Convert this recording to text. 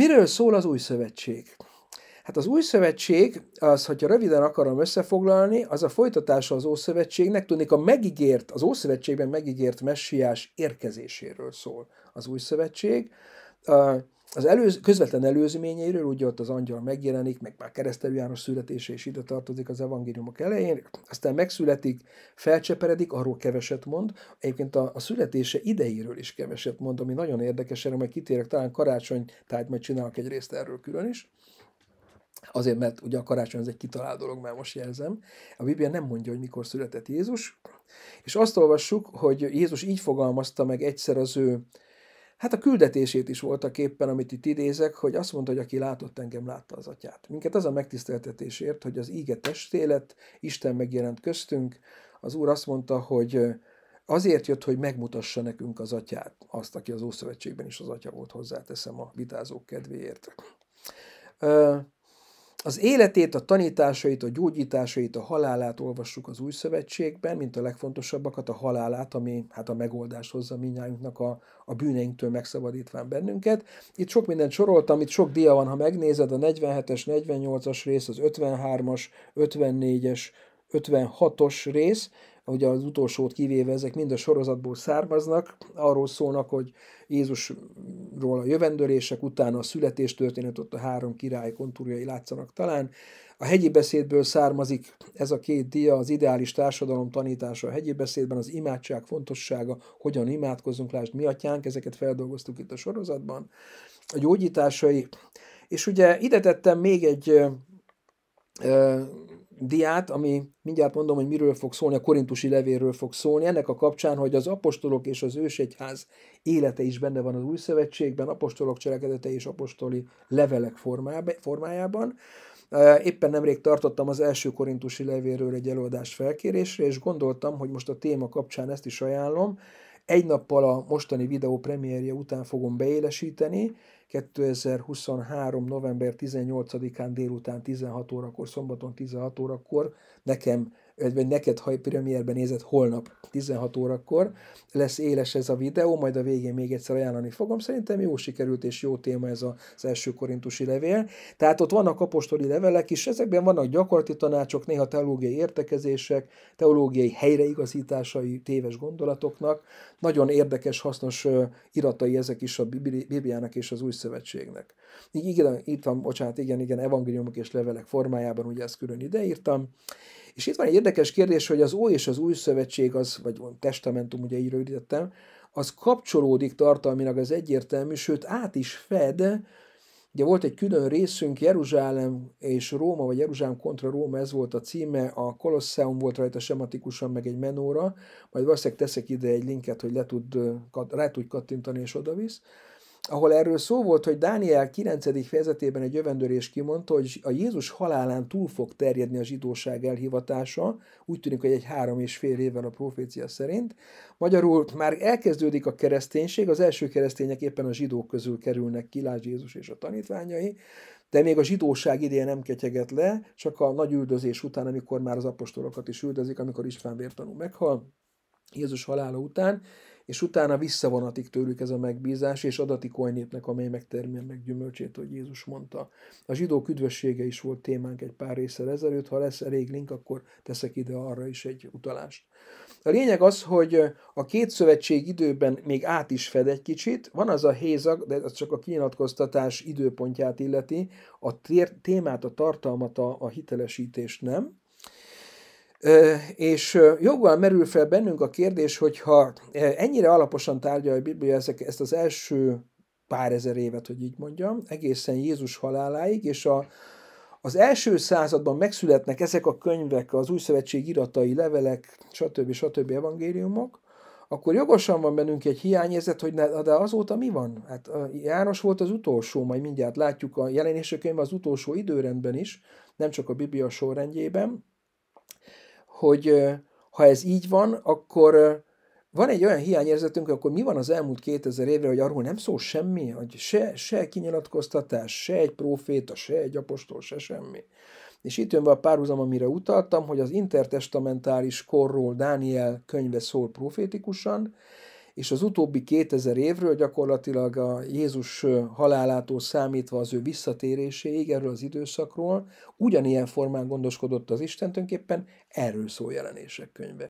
Miről szól az új szövetség? Hát az új szövetség, az, hogyha röviden akarom összefoglalni, az a folytatása az Ószövetségnek, tudnék a megígért, az Ószövetségben megígért messiás érkezéséről szól az új szövetség. Az előz, közvetlen előzményeiről, ugye ott az angyal megjelenik, meg már keresztelő János születése is ide tartozik az evangéliumok elején, aztán megszületik, felcseperedik, arról keveset mond, egyébként a, a születése idejéről is keveset mond, ami nagyon érdekes, erre majd kitérek, talán karácsony, tehát majd csinálok egy részt erről külön is. Azért, mert ugye a karácsony ez egy kitalált dolog, már most jelzem. A Biblia nem mondja, hogy mikor született Jézus, és azt olvassuk, hogy Jézus így fogalmazta meg egyszer az ő Hát a küldetését is voltak éppen, amit itt idézek, hogy azt mondta, hogy aki látott engem, látta az atyát. Minket az a megtiszteltetésért, hogy az íge testé lett, Isten megjelent köztünk, az Úr azt mondta, hogy azért jött, hogy megmutassa nekünk az atyát, azt, aki az Ószövetségben is az atya volt, hozzáteszem a vitázók kedvéért. Az életét, a tanításait, a gyógyításait, a halálát olvassuk az új szövetségben, mint a legfontosabbakat, a halálát, ami hát a megoldás hozza minnyájunknak a, a bűneinktől megszabadítván bennünket. Itt sok mindent soroltam, itt sok dia van, ha megnézed, a 47-es, 48-as rész, az 53-as, 54-es, 56-os rész, hogy az utolsót kivéve ezek mind a sorozatból származnak, arról szólnak, hogy Jézusról a jövendőlések, utána a születéstörténet, ott a három király kontúrjai látszanak talán. A hegyi beszédből származik ez a két dia, az ideális társadalom tanítása a hegyi beszédben, az imádság fontossága, hogyan imádkozunk, lásd mi atyánk, ezeket feldolgoztuk itt a sorozatban, a gyógyításai. És ugye ide tettem még egy diát, ami mindjárt mondom, hogy miről fog szólni, a korintusi levélről fog szólni, ennek a kapcsán, hogy az apostolok és az ősegyház élete is benne van az új szövetségben, apostolok cselekedete és apostoli levelek formájában. Éppen nemrég tartottam az első korintusi levéről egy előadás felkérésre, és gondoltam, hogy most a téma kapcsán ezt is ajánlom. Egy nappal a mostani videó premierje után fogom beélesíteni, 2023. november 18-án délután 16 órakor, szombaton 16 órakor, nekem vagy neked, ha premierben nézett holnap 16 órakor lesz éles ez a videó, majd a végén még egyszer ajánlani fogom. Szerintem jó sikerült és jó téma ez az első korintusi levél. Tehát ott vannak apostoli levelek is, ezekben vannak gyakorlati tanácsok, néha teológiai értekezések, teológiai helyreigazításai téves gondolatoknak. Nagyon érdekes, hasznos iratai ezek is a Bibliának és az új Szövetségnek. Így, igen, itt van, bocsánat, igen, igen, evangéliumok és levelek formájában, ugye ezt külön ideírtam. És itt van egy érdekes kérdés, hogy az Új és az Új Szövetség, az, vagy van testamentum, ugye így rövidítettem, az kapcsolódik tartalminak az egyértelmű, sőt át is fed, Ugye volt egy külön részünk, Jeruzsálem és Róma, vagy Jeruzsálem kontra Róma, ez volt a címe, a Kolosseum volt rajta sematikusan, meg egy menóra, majd valószínűleg teszek ide egy linket, hogy le tud, rá tud kattintani, és odavisz ahol erről szó volt, hogy Dániel 9. fejezetében egy jövendörés kimondta, hogy a Jézus halálán túl fog terjedni a zsidóság elhivatása, úgy tűnik, hogy egy három és fél évvel a profécia szerint. Magyarul már elkezdődik a kereszténység, az első keresztények éppen a zsidók közül kerülnek ki, Lász Jézus és a tanítványai, de még a zsidóság ideje nem ketyeget le, csak a nagy üldözés után, amikor már az apostolokat is üldözik, amikor István vértanú meghal, Jézus halála után, és utána visszavonatik tőlük ez a megbízás, és adatik oly népnek, amely megtermelnek gyümölcsét, hogy Jézus mondta. A zsidók üdvössége is volt témánk egy pár része ezelőtt, ha lesz elég link, akkor teszek ide arra is egy utalást. A lényeg az, hogy a két szövetség időben még át is fed egy kicsit, van az a hézag, de ez csak a kinyilatkoztatás időpontját illeti, a témát, a tartalmat, a, a hitelesítést nem, és joggal merül fel bennünk a kérdés, hogyha ennyire alaposan tárgyalja a Biblia ezek, ezt az első pár ezer évet, hogy így mondjam, egészen Jézus haláláig, és a, az első században megszületnek ezek a könyvek, az új szövetség iratai, levelek, stb. stb. evangéliumok, akkor jogosan van bennünk egy hiányérzet, hogy ne, de azóta mi van? Hát János volt az utolsó, majd mindjárt látjuk a jelenések az utolsó időrendben is, nem csak a Biblia sorrendjében, hogy ha ez így van, akkor van egy olyan hiányérzetünk, hogy akkor mi van az elmúlt 2000 évre, hogy arról nem szól semmi, hogy se, se kinyilatkoztatás, se egy proféta, se egy apostol, se semmi. És itt jön be a párhuzam, amire utaltam, hogy az intertestamentális korról Dániel könyve szól profétikusan, és az utóbbi 2000 évről gyakorlatilag a Jézus halálától számítva az ő visszatéréséig, erről az időszakról, ugyanilyen formán gondoskodott az Isten, tulajdonképpen erről szól jelenések könyve.